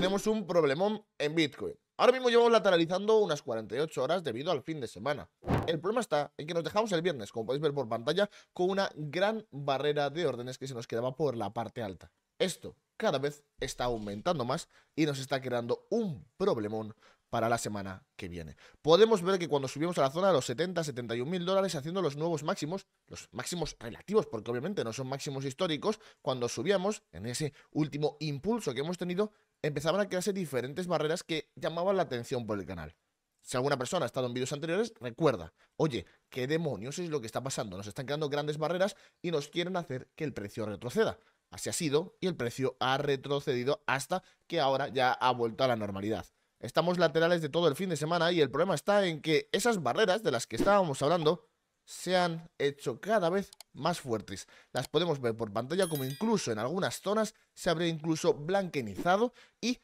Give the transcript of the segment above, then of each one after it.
tenemos un problemón en Bitcoin. Ahora mismo llevamos lateralizando unas 48 horas debido al fin de semana. El problema está en que nos dejamos el viernes, como podéis ver por pantalla, con una gran barrera de órdenes que se nos quedaba por la parte alta. Esto cada vez está aumentando más y nos está creando un problemón para la semana que viene. Podemos ver que cuando subimos a la zona de los 70, 71 mil dólares haciendo los nuevos máximos, los máximos relativos, porque obviamente no son máximos históricos, cuando subíamos en ese último impulso que hemos tenido, empezaban a crearse diferentes barreras que llamaban la atención por el canal. Si alguna persona ha estado en vídeos anteriores, recuerda, oye, ¿qué demonios es lo que está pasando? Nos están creando grandes barreras y nos quieren hacer que el precio retroceda. Así ha sido y el precio ha retrocedido hasta que ahora ya ha vuelto a la normalidad. Estamos laterales de todo el fin de semana y el problema está en que esas barreras de las que estábamos hablando se han hecho cada vez más fuertes. Las podemos ver por pantalla como incluso en algunas zonas se habría incluso blanquenizado y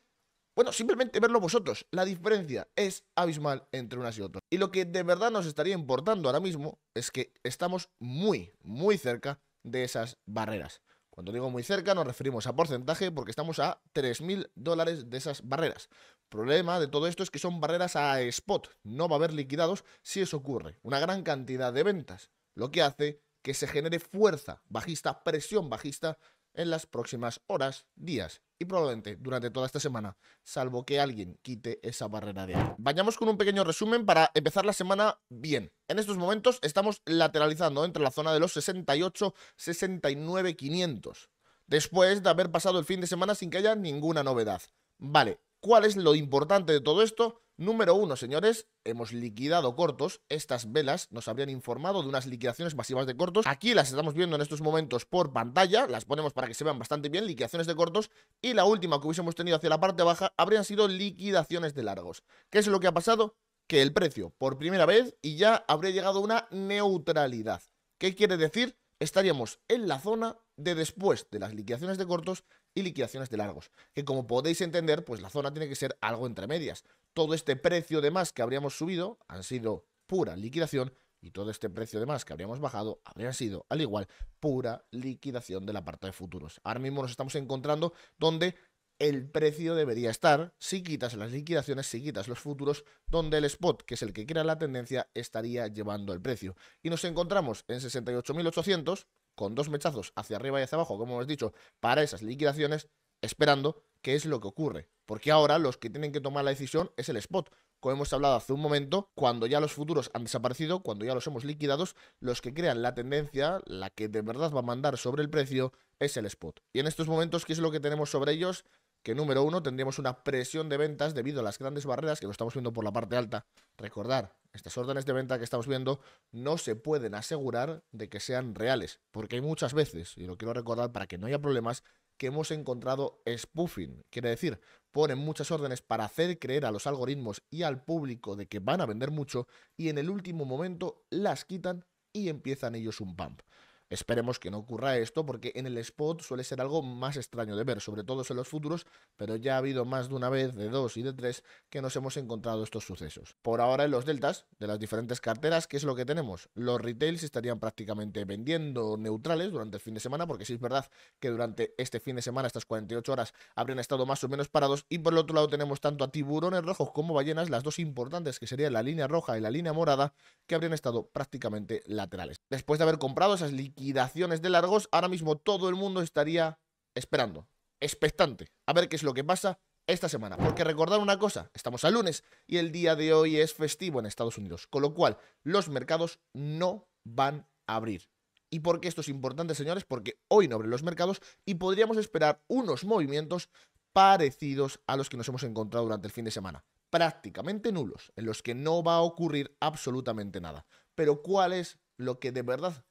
bueno, simplemente verlo vosotros. La diferencia es abismal entre unas y otras. Y lo que de verdad nos estaría importando ahora mismo es que estamos muy, muy cerca de esas barreras. Cuando digo muy cerca nos referimos a porcentaje porque estamos a 3.000 dólares de esas barreras problema de todo esto es que son barreras a spot. No va a haber liquidados si eso ocurre. Una gran cantidad de ventas, lo que hace que se genere fuerza bajista, presión bajista en las próximas horas, días y probablemente durante toda esta semana, salvo que alguien quite esa barrera de ahí. Vayamos con un pequeño resumen para empezar la semana bien. En estos momentos estamos lateralizando entre la zona de los 68, 69, 500, después de haber pasado el fin de semana sin que haya ninguna novedad. Vale, ¿Cuál es lo importante de todo esto? Número uno, señores, hemos liquidado cortos. Estas velas nos habrían informado de unas liquidaciones masivas de cortos. Aquí las estamos viendo en estos momentos por pantalla, las ponemos para que se vean bastante bien, liquidaciones de cortos. Y la última que hubiésemos tenido hacia la parte baja habrían sido liquidaciones de largos. ¿Qué es lo que ha pasado? Que el precio, por primera vez, y ya habría llegado a una neutralidad. ¿Qué quiere decir? estaríamos en la zona de después de las liquidaciones de cortos y liquidaciones de largos, que como podéis entender, pues la zona tiene que ser algo entre medias. Todo este precio de más que habríamos subido han sido pura liquidación y todo este precio de más que habríamos bajado habrían sido, al igual, pura liquidación de la parte de futuros. Ahora mismo nos estamos encontrando donde el precio debería estar si quitas las liquidaciones, si quitas los futuros, donde el spot, que es el que crea la tendencia, estaría llevando el precio. Y nos encontramos en 68.800, con dos mechazos hacia arriba y hacia abajo, como hemos dicho, para esas liquidaciones, esperando qué es lo que ocurre. Porque ahora los que tienen que tomar la decisión es el spot. Como hemos hablado hace un momento, cuando ya los futuros han desaparecido, cuando ya los hemos liquidados, los que crean la tendencia, la que de verdad va a mandar sobre el precio, es el spot. Y en estos momentos, ¿qué es lo que tenemos sobre ellos? que número uno tendríamos una presión de ventas debido a las grandes barreras que lo estamos viendo por la parte alta. Recordar, estas órdenes de venta que estamos viendo no se pueden asegurar de que sean reales, porque hay muchas veces, y lo quiero recordar para que no haya problemas, que hemos encontrado spoofing. Quiere decir, ponen muchas órdenes para hacer creer a los algoritmos y al público de que van a vender mucho y en el último momento las quitan y empiezan ellos un pump. Esperemos que no ocurra esto, porque en el spot suele ser algo más extraño de ver, sobre todo en los futuros, pero ya ha habido más de una vez, de dos y de tres, que nos hemos encontrado estos sucesos. Por ahora en los deltas, de las diferentes carteras, ¿qué es lo que tenemos? Los retails estarían prácticamente vendiendo neutrales durante el fin de semana, porque sí es verdad que durante este fin de semana, estas 48 horas, habrían estado más o menos parados, y por el otro lado tenemos tanto a tiburones rojos como ballenas, las dos importantes, que serían la línea roja y la línea morada, que habrían estado prácticamente laterales. Después de haber comprado esas líneas liquidaciones de largos, ahora mismo todo el mundo estaría esperando, expectante, a ver qué es lo que pasa esta semana. Porque recordar una cosa, estamos a lunes y el día de hoy es festivo en Estados Unidos, con lo cual los mercados no van a abrir. ¿Y por qué esto es importante, señores? Porque hoy no abren los mercados y podríamos esperar unos movimientos parecidos a los que nos hemos encontrado durante el fin de semana. Prácticamente nulos, en los que no va a ocurrir absolutamente nada. Pero ¿cuál es lo que de verdad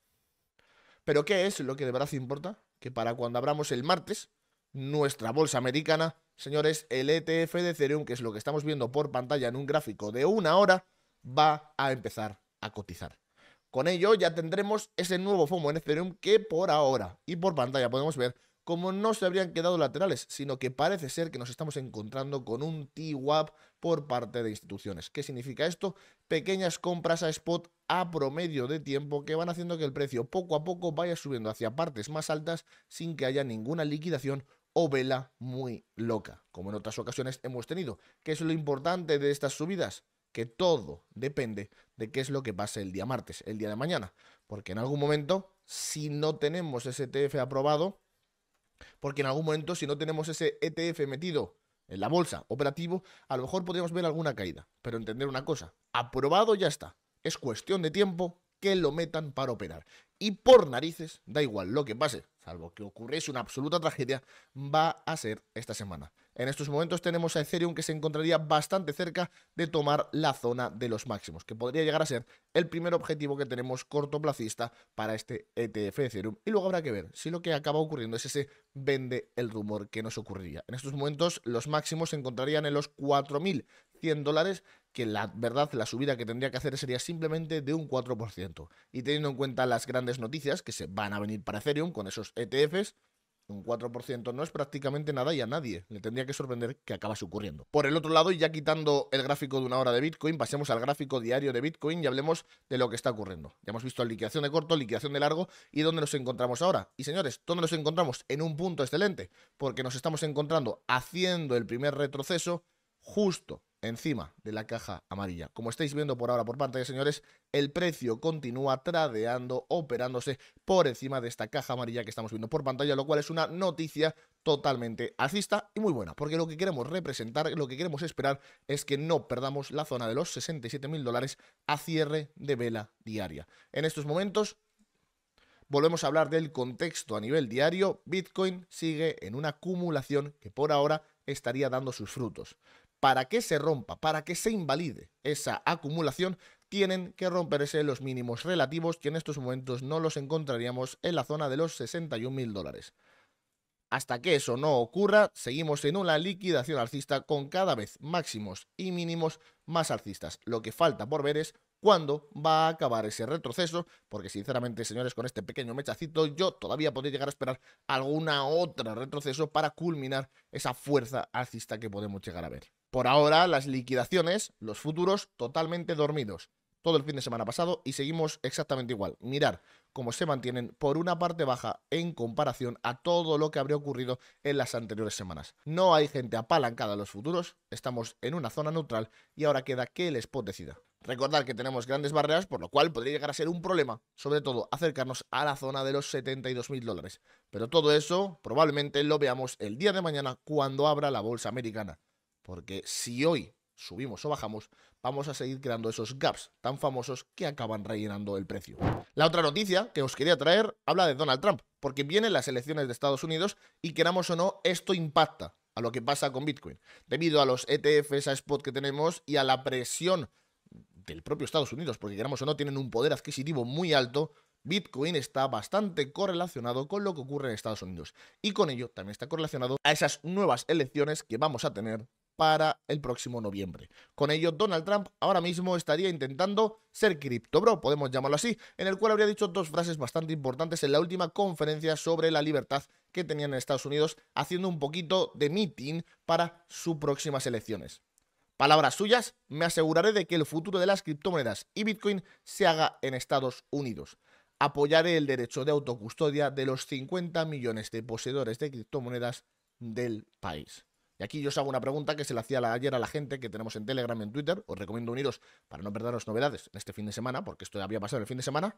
pero ¿qué es lo que de verdad importa? Que para cuando abramos el martes, nuestra bolsa americana, señores, el ETF de Ethereum, que es lo que estamos viendo por pantalla en un gráfico de una hora, va a empezar a cotizar. Con ello ya tendremos ese nuevo FOMO en Ethereum que por ahora y por pantalla podemos ver como no se habrían quedado laterales, sino que parece ser que nos estamos encontrando con un T-WAP por parte de instituciones. ¿Qué significa esto? Pequeñas compras a spot a promedio de tiempo que van haciendo que el precio poco a poco vaya subiendo hacia partes más altas sin que haya ninguna liquidación o vela muy loca, como en otras ocasiones hemos tenido. ¿Qué es lo importante de estas subidas? Que todo depende de qué es lo que pase el día martes, el día de mañana, porque en algún momento, si no tenemos STF aprobado, porque en algún momento, si no tenemos ese ETF metido en la bolsa operativo, a lo mejor podríamos ver alguna caída. Pero entender una cosa, aprobado ya está. Es cuestión de tiempo que lo metan para operar. Y por narices, da igual lo que pase, salvo que ocurriese una absoluta tragedia, va a ser esta semana. En estos momentos tenemos a Ethereum que se encontraría bastante cerca de tomar la zona de los máximos, que podría llegar a ser el primer objetivo que tenemos cortoplacista para este ETF de Ethereum. Y luego habrá que ver si lo que acaba ocurriendo es ese vende el rumor que nos ocurriría. En estos momentos los máximos se encontrarían en los 4.100 dólares que la verdad, la subida que tendría que hacer sería simplemente de un 4%. Y teniendo en cuenta las grandes noticias que se van a venir para Ethereum con esos ETFs, un 4% no es prácticamente nada y a nadie le tendría que sorprender que acabase ocurriendo. Por el otro lado, ya quitando el gráfico de una hora de Bitcoin, pasemos al gráfico diario de Bitcoin y hablemos de lo que está ocurriendo. Ya hemos visto liquidación de corto, liquidación de largo y dónde nos encontramos ahora. Y señores, ¿dónde nos encontramos? En un punto excelente, porque nos estamos encontrando haciendo el primer retroceso justo encima de la caja amarilla. Como estáis viendo por ahora por pantalla, señores, el precio continúa tradeando, operándose por encima de esta caja amarilla que estamos viendo por pantalla, lo cual es una noticia totalmente alcista y muy buena, porque lo que queremos representar, lo que queremos esperar es que no perdamos la zona de los mil dólares a cierre de vela diaria. En estos momentos Volvemos a hablar del contexto a nivel diario. Bitcoin sigue en una acumulación que por ahora estaría dando sus frutos para que se rompa, para que se invalide esa acumulación, tienen que romperse los mínimos relativos que en estos momentos no los encontraríamos en la zona de los 61 mil dólares. Hasta que eso no ocurra, seguimos en una liquidación alcista con cada vez máximos y mínimos más alcistas. Lo que falta por ver es cuándo va a acabar ese retroceso, porque sinceramente, señores, con este pequeño mechacito yo todavía podría llegar a esperar alguna otra retroceso para culminar esa fuerza alcista que podemos llegar a ver. Por ahora, las liquidaciones, los futuros totalmente dormidos todo el fin de semana pasado y seguimos exactamente igual. Mirar cómo se mantienen por una parte baja en comparación a todo lo que habría ocurrido en las anteriores semanas. No hay gente apalancada en los futuros, estamos en una zona neutral y ahora queda que el spot decida. Recordar que tenemos grandes barreras, por lo cual podría llegar a ser un problema, sobre todo acercarnos a la zona de los 72 mil dólares. Pero todo eso probablemente lo veamos el día de mañana cuando abra la bolsa americana. Porque si hoy subimos o bajamos, vamos a seguir creando esos gaps tan famosos que acaban rellenando el precio. La otra noticia que os quería traer habla de Donald Trump, porque vienen las elecciones de Estados Unidos y queramos o no, esto impacta a lo que pasa con Bitcoin, debido a los ETFs a spot que tenemos y a la presión del propio Estados Unidos, porque queramos o no, tienen un poder adquisitivo muy alto Bitcoin está bastante correlacionado con lo que ocurre en Estados Unidos y con ello también está correlacionado a esas nuevas elecciones que vamos a tener para el próximo noviembre. Con ello, Donald Trump ahora mismo estaría intentando ser criptobro, podemos llamarlo así, en el cual habría dicho dos frases bastante importantes en la última conferencia sobre la libertad que tenían en Estados Unidos, haciendo un poquito de meeting para sus próximas elecciones. Palabras suyas, me aseguraré de que el futuro de las criptomonedas y Bitcoin se haga en Estados Unidos. Apoyaré el derecho de autocustodia de los 50 millones de poseedores de criptomonedas del país. Y aquí yo os hago una pregunta que se le hacía ayer a la gente que tenemos en Telegram y en Twitter. Os recomiendo uniros para no perderos novedades en este fin de semana, porque esto había pasado el fin de semana.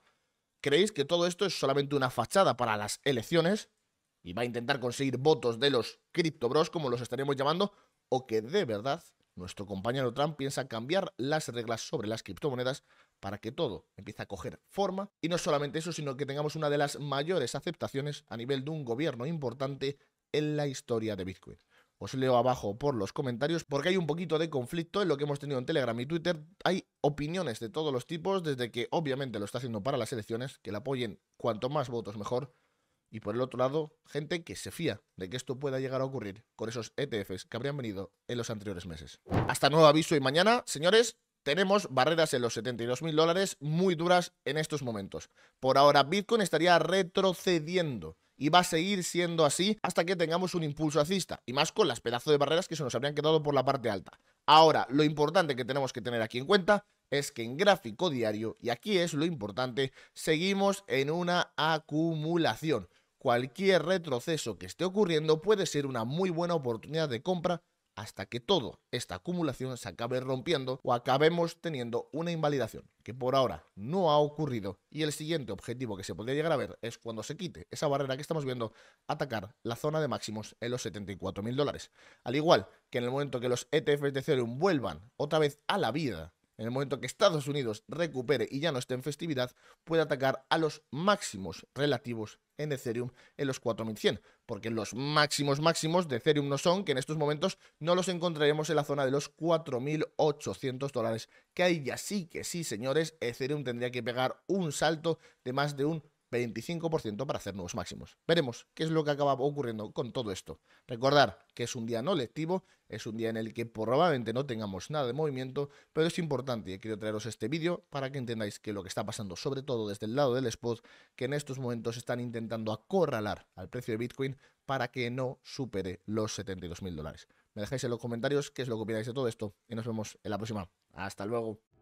¿Creéis que todo esto es solamente una fachada para las elecciones? Y va a intentar conseguir votos de los bros como los estaremos llamando, o que de verdad nuestro compañero Trump piensa cambiar las reglas sobre las criptomonedas para que todo empiece a coger forma. Y no solamente eso, sino que tengamos una de las mayores aceptaciones a nivel de un gobierno importante en la historia de Bitcoin os leo abajo por los comentarios, porque hay un poquito de conflicto en lo que hemos tenido en Telegram y Twitter. Hay opiniones de todos los tipos, desde que obviamente lo está haciendo para las elecciones, que le apoyen cuanto más votos mejor, y por el otro lado, gente que se fía de que esto pueda llegar a ocurrir con esos ETFs que habrían venido en los anteriores meses. Hasta nuevo aviso y mañana, señores, tenemos barreras en los 72.000 dólares muy duras en estos momentos. Por ahora, Bitcoin estaría retrocediendo y va a seguir siendo así hasta que tengamos un impulso alcista y más con las pedazos de barreras que se nos habrían quedado por la parte alta. Ahora, lo importante que tenemos que tener aquí en cuenta es que en gráfico diario, y aquí es lo importante, seguimos en una acumulación. Cualquier retroceso que esté ocurriendo puede ser una muy buena oportunidad de compra hasta que toda esta acumulación se acabe rompiendo o acabemos teniendo una invalidación, que por ahora no ha ocurrido, y el siguiente objetivo que se podría llegar a ver es cuando se quite esa barrera que estamos viendo, atacar la zona de máximos en los 74.000 dólares. Al igual que en el momento que los ETF de Ethereum vuelvan otra vez a la vida, en el momento que Estados Unidos recupere y ya no esté en festividad, puede atacar a los máximos relativos en Ethereum en los 4100, porque los máximos máximos de Ethereum no son, que en estos momentos no los encontraremos en la zona de los 4800 dólares, que hay. ya sí que sí, señores, Ethereum tendría que pegar un salto de más de un 25% para hacer nuevos máximos. Veremos qué es lo que acaba ocurriendo con todo esto. Recordar que es un día no lectivo, es un día en el que probablemente no tengamos nada de movimiento, pero es importante y quiero traeros este vídeo para que entendáis que lo que está pasando, sobre todo desde el lado del spot, que en estos momentos están intentando acorralar al precio de Bitcoin para que no supere los 72.000 dólares. Me dejáis en los comentarios qué es lo que opináis de todo esto y nos vemos en la próxima. Hasta luego.